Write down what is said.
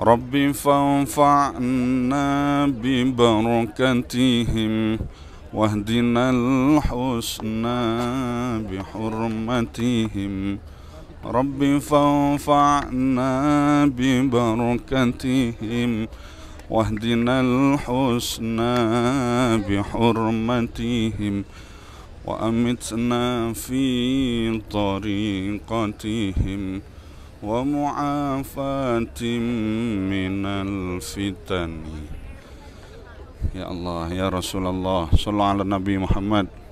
رب فانفعنا ببركتهم واهدنا الحسنى بحرمتهم رب فانفعنا ببركتهم واهدنا الحسنى بحرمتهم وأمتنا في طريقتهم ومعافاة من الفتن يا الله يا رسول الله صلى على النبي محمد